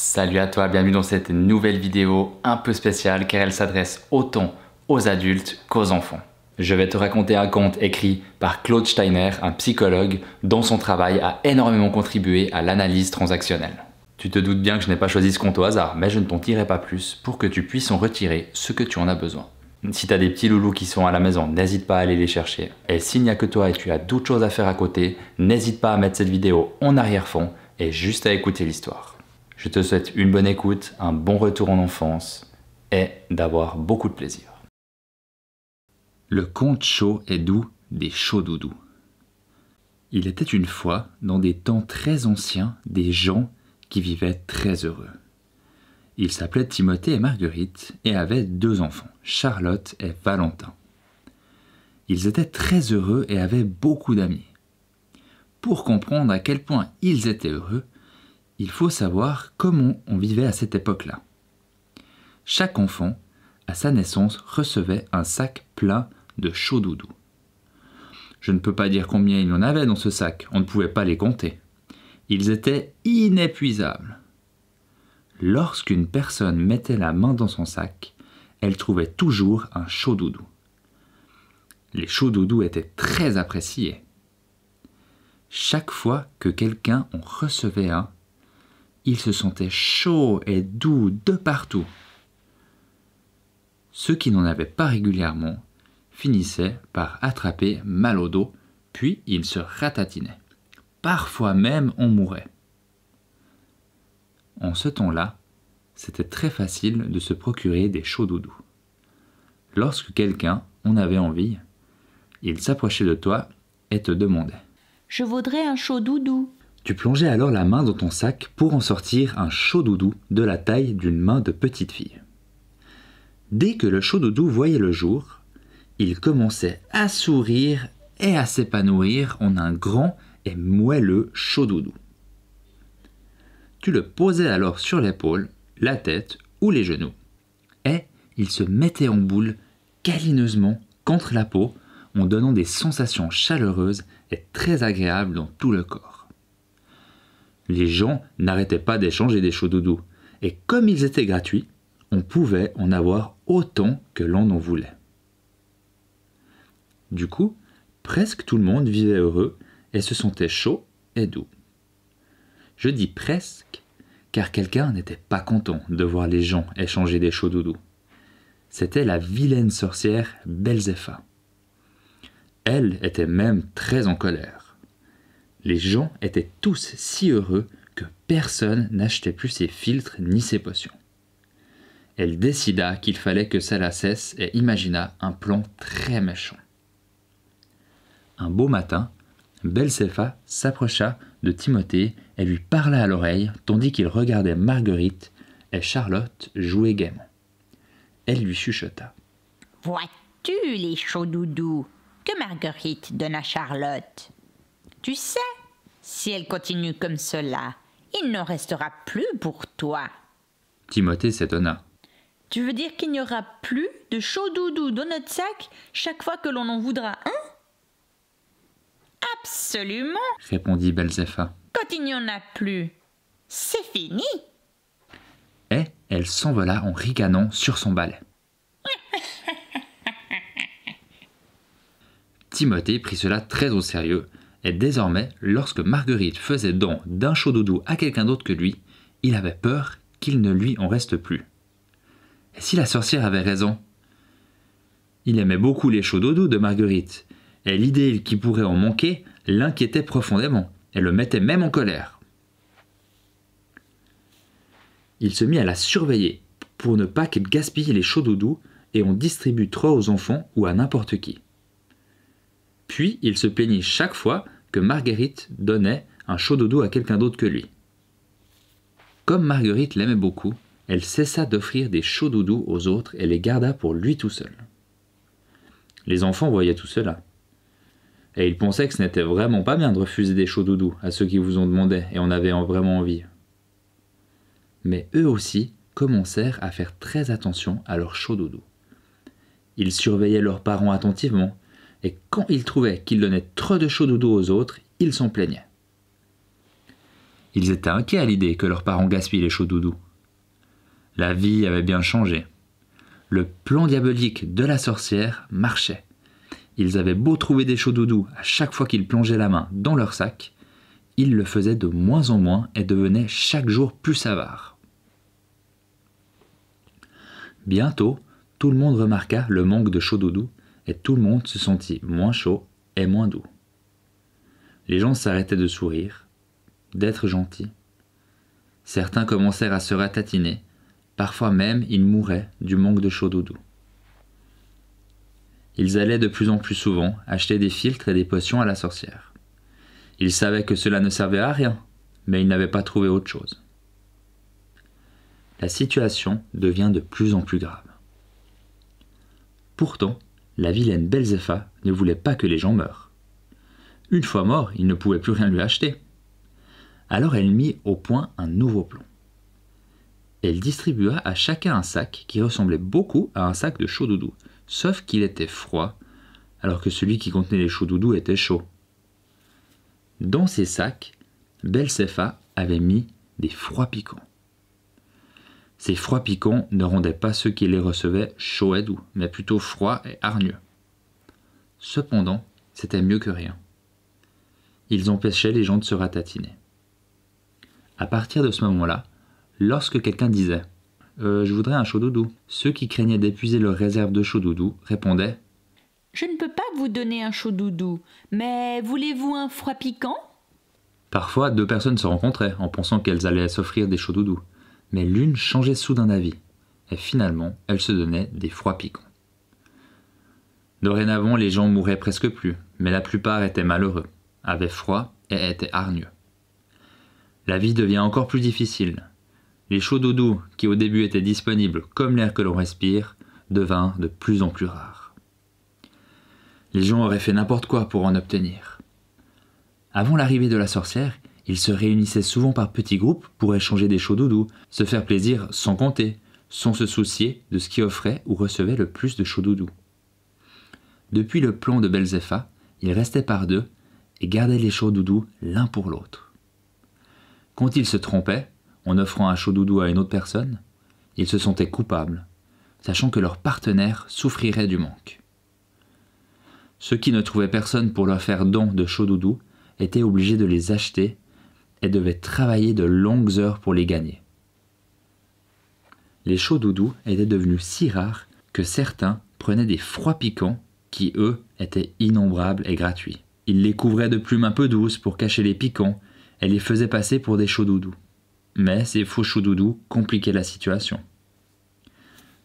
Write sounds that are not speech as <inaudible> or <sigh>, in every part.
Salut à toi, bienvenue dans cette nouvelle vidéo un peu spéciale car elle s'adresse autant aux adultes qu'aux enfants. Je vais te raconter un conte écrit par Claude Steiner, un psychologue, dont son travail a énormément contribué à l'analyse transactionnelle. Tu te doutes bien que je n'ai pas choisi ce compte au hasard, mais je ne t'en tirerai pas plus pour que tu puisses en retirer ce que tu en as besoin. Si t'as des petits loulous qui sont à la maison, n'hésite pas à aller les chercher. Et s'il n'y a que toi et tu as d'autres choses à faire à côté, n'hésite pas à mettre cette vidéo en arrière-fond et juste à écouter l'histoire. Je te souhaite une bonne écoute, un bon retour en enfance et d'avoir beaucoup de plaisir. Le conte chaud et doux des chauds doudous. Il était une fois, dans des temps très anciens, des gens qui vivaient très heureux. Ils s'appelaient Timothée et Marguerite et avaient deux enfants, Charlotte et Valentin. Ils étaient très heureux et avaient beaucoup d'amis. Pour comprendre à quel point ils étaient heureux, il faut savoir comment on vivait à cette époque-là. Chaque enfant, à sa naissance, recevait un sac plein de chauds doudous. Je ne peux pas dire combien il y en avait dans ce sac, on ne pouvait pas les compter. Ils étaient inépuisables. Lorsqu'une personne mettait la main dans son sac, elle trouvait toujours un chaud doudou. Les chauds doudous étaient très appréciés. Chaque fois que quelqu'un en recevait un, il se sentait chaud et doux de partout. Ceux qui n'en avaient pas régulièrement finissaient par attraper mal au dos, puis ils se ratatinaient. Parfois même on mourait. En ce temps-là, c'était très facile de se procurer des chauds doudous. Lorsque quelqu'un en avait envie, il s'approchait de toi et te demandait Je voudrais un chaud doudou. Tu plongeais alors la main dans ton sac pour en sortir un chaudoudou de la taille d'une main de petite fille. Dès que le chaud voyait le jour, il commençait à sourire et à s'épanouir en un grand et moelleux chaud Tu le posais alors sur l'épaule, la tête ou les genoux, et il se mettait en boule câlineusement contre la peau en donnant des sensations chaleureuses et très agréables dans tout le corps. Les gens n'arrêtaient pas d'échanger des chauds-doudous, et comme ils étaient gratuits, on pouvait en avoir autant que l'on en voulait. Du coup, presque tout le monde vivait heureux et se sentait chaud et doux. Je dis presque, car quelqu'un n'était pas content de voir les gens échanger des chauds-doudous. C'était la vilaine sorcière Belzépha. Elle était même très en colère. Les gens étaient tous si heureux que personne n'achetait plus ses filtres ni ses potions. Elle décida qu'il fallait que la cesse et imagina un plan très méchant. Un beau matin, Belcepha s'approcha de Timothée et lui parla à l'oreille tandis qu'il regardait Marguerite et Charlotte jouer gaiement. Elle lui chuchota. Vois-tu les chauds doudous que Marguerite donne à Charlotte tu sais, si elle continue comme cela, il n'en restera plus pour toi. Timothée s'étonna. Tu veux dire qu'il n'y aura plus de chaud doudou dans notre sac chaque fois que l'on en voudra un Absolument répondit Belzépha. Quand il n'y en a plus, c'est fini Et elle s'envola en ricanant sur son balai. <laughs> Timothée prit cela très au sérieux et désormais, lorsque Marguerite faisait don d'un chaud doudou à quelqu'un d'autre que lui, il avait peur qu'il ne lui en reste plus. Et si la sorcière avait raison Il aimait beaucoup les chauds doudous de Marguerite, et l'idée qu'il pourrait en manquer l'inquiétait profondément, et le mettait même en colère. Il se mit à la surveiller pour ne pas qu'elle gaspille les chauds doudous et en distribue trop aux enfants ou à n'importe qui. Puis il se plaignit chaque fois que Marguerite donnait un chaud doudou à quelqu'un d'autre que lui. Comme Marguerite l'aimait beaucoup, elle cessa d'offrir des chauds doudous aux autres et les garda pour lui tout seul. Les enfants voyaient tout cela. Et ils pensaient que ce n'était vraiment pas bien de refuser des chauds doudous à ceux qui vous ont demandé et en avaient vraiment envie. Mais eux aussi commencèrent à faire très attention à leurs chaud doudous. Ils surveillaient leurs parents attentivement, et quand ils trouvaient qu'ils donnaient trop de chaud doudou aux autres, ils s'en plaignaient. Ils étaient inquiets à l'idée que leurs parents gaspillaient les chauds La vie avait bien changé. Le plan diabolique de la sorcière marchait. Ils avaient beau trouver des chauds doudous à chaque fois qu'ils plongeaient la main dans leur sac, ils le faisaient de moins en moins et devenaient chaque jour plus avares. Bientôt, tout le monde remarqua le manque de chauds et tout le monde se sentit moins chaud et moins doux. Les gens s'arrêtaient de sourire, d'être gentils. Certains commencèrent à se ratatiner, parfois même ils mouraient du manque de chaud doudou. Ils allaient de plus en plus souvent acheter des filtres et des potions à la sorcière. Ils savaient que cela ne servait à rien, mais ils n'avaient pas trouvé autre chose. La situation devient de plus en plus grave. Pourtant, la vilaine Belzefa ne voulait pas que les gens meurent. Une fois mort, il ne pouvait plus rien lui acheter. Alors elle mit au point un nouveau plan. Elle distribua à chacun un sac qui ressemblait beaucoup à un sac de doudou, sauf qu'il était froid, alors que celui qui contenait les chaudoudous était chaud. Dans ces sacs, Belzepha avait mis des froids piquants. Ces froids piquants ne rendaient pas ceux qui les recevaient chauds et doux, mais plutôt froids et hargneux. Cependant, c'était mieux que rien. Ils empêchaient les gens de se ratatiner. À partir de ce moment-là, lorsque quelqu'un disait euh, Je voudrais un chaud doudou, ceux qui craignaient d'épuiser leur réserve de chaud doudou répondaient Je ne peux pas vous donner un chaud doudou, mais voulez-vous un froid piquant Parfois, deux personnes se rencontraient en pensant qu'elles allaient s'offrir des chauds doudous mais l'une changeait soudain d'avis, et finalement elle se donnait des froids piquants. Dorénavant, les gens mouraient presque plus, mais la plupart étaient malheureux, avaient froid et étaient hargneux. La vie devient encore plus difficile. Les chauds doudous, qui au début étaient disponibles comme l'air que l'on respire, devinrent de plus en plus rares. Les gens auraient fait n'importe quoi pour en obtenir. Avant l'arrivée de la sorcière, ils se réunissaient souvent par petits groupes pour échanger des chaudoudous, se faire plaisir sans compter, sans se soucier de ce qui offrait ou recevait le plus de chauds Depuis le plan de Belzefa, ils restaient par deux et gardaient les chaudoudous l'un pour l'autre. Quand ils se trompaient, en offrant un chaudoudou à une autre personne, ils se sentaient coupables, sachant que leur partenaire souffrirait du manque. Ceux qui ne trouvaient personne pour leur faire don de chaudoudous étaient obligés de les acheter et devait travailler de longues heures pour les gagner. Les chauds doudous étaient devenus si rares que certains prenaient des froids piquants qui, eux, étaient innombrables et gratuits. Ils les couvraient de plumes un peu douces pour cacher les piquants et les faisaient passer pour des chauds doudous. Mais ces faux chaudoudous doudous compliquaient la situation.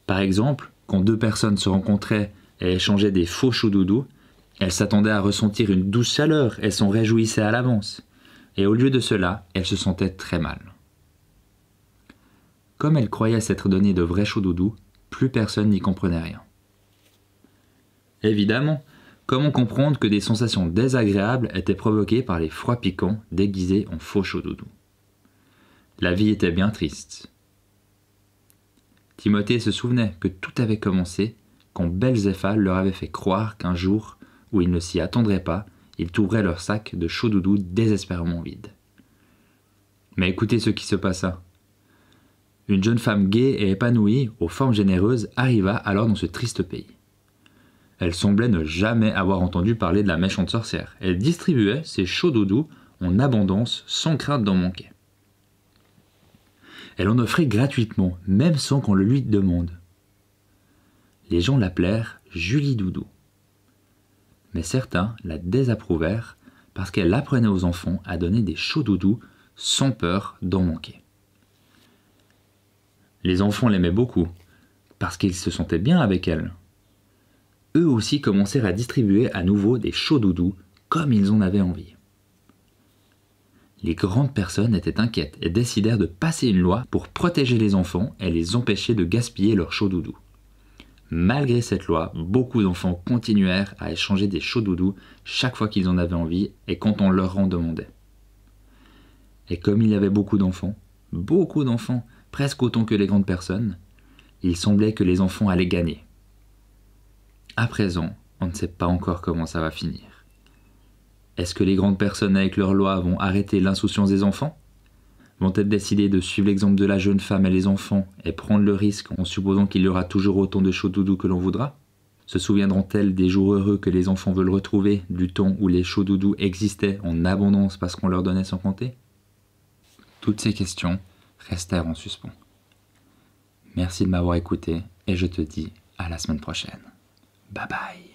Par exemple, quand deux personnes se rencontraient et échangeaient des faux chaudoudous, doudous, elles s'attendaient à ressentir une douce chaleur et s'en réjouissaient à l'avance et au lieu de cela, elle se sentait très mal. Comme elle croyait s'être donné de vrais chauds doudous, plus personne n'y comprenait rien. Évidemment, comment comprendre que des sensations désagréables étaient provoquées par les froids piquants déguisés en faux chauds doudous La vie était bien triste. Timothée se souvenait que tout avait commencé quand Belzéphale leur avait fait croire qu'un jour, où il ne s'y attendrait pas, ils t'ouvraient leur sac de chaud doudou désespérément vide. Mais écoutez ce qui se passa. Une jeune femme gaie et épanouie, aux formes généreuses, arriva alors dans ce triste pays. Elle semblait ne jamais avoir entendu parler de la méchante sorcière. Elle distribuait ses chauds doudous en abondance, sans crainte d'en manquer. Elle en offrait gratuitement, même sans qu'on le lui demande. Les gens l'appelèrent Julie Doudou mais certains la désapprouvèrent parce qu'elle apprenait aux enfants à donner des chauds doudous sans peur d'en manquer. Les enfants l'aimaient beaucoup, parce qu'ils se sentaient bien avec elle. Eux aussi commencèrent à distribuer à nouveau des chauds doudous comme ils en avaient envie. Les grandes personnes étaient inquiètes et décidèrent de passer une loi pour protéger les enfants et les empêcher de gaspiller leurs chauds doudous. Malgré cette loi, beaucoup d'enfants continuèrent à échanger des chauds doudous chaque fois qu'ils en avaient envie et quand on leur en demandait. Et comme il y avait beaucoup d'enfants, beaucoup d'enfants, presque autant que les grandes personnes, il semblait que les enfants allaient gagner. À présent, on ne sait pas encore comment ça va finir. Est-ce que les grandes personnes avec leur loi vont arrêter l'insouciance des enfants vont elles décider de suivre l'exemple de la jeune femme et les enfants et prendre le risque en supposant qu'il y aura toujours autant de chauds doudous que l'on voudra Se souviendront-elles des jours heureux que les enfants veulent retrouver, du temps où les chauds doudous existaient en abondance parce qu'on leur donnait sans compter Toutes ces questions restèrent en suspens. Merci de m'avoir écouté et je te dis à la semaine prochaine. Bye bye